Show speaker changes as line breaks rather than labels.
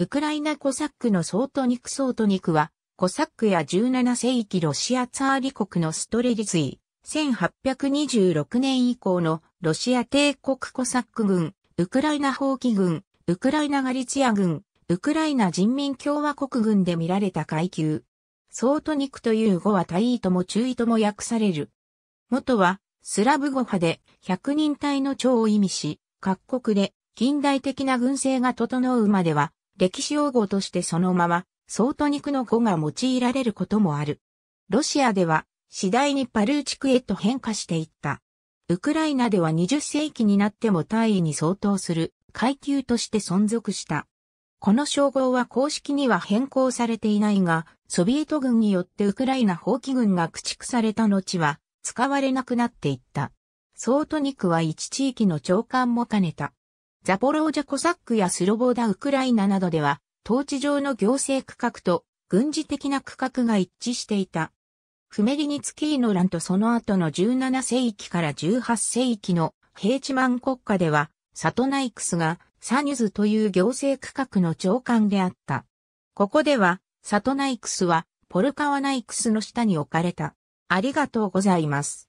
ウクライナコサックのソートニクソートニクは、コサックや17世
紀ロシアツァーリ国のストレリツィ、1826年以降のロシア帝国コサック軍、ウクライナ放棄軍、ウクライナガリツィア軍、ウクライナ人民共和国軍で見られた階級。ソートニクという語は大意とも中意とも訳される。元は、スラブ語派で、百人隊の長を意味し、各国で近代的な軍勢が整うまでは、歴史用語としてそのまま、ソート肉の語が用いられることもある。ロシアでは、次第にパルーチクへと変化していった。ウクライナでは20世紀になっても大尉に相当する階級として存続した。この称号は公式には変更されていないが、ソビエト軍によってウクライナ放棄軍が駆逐された後は使われなくなっていった。ソートニクは一地域の長官も兼ねたザポロージャコサックやスロボーダ・ウクライナなどでは、統治上の行政区画と軍事的な区画が一致していた。フメリニツキーの乱とその後の17世紀から18世紀のヘイチマン国家では、サトナイクスがサニュズという行政区画の長官であった。ここでは、サトナイクスはポルカワナイクスの
下に置かれた。ありがとうございます。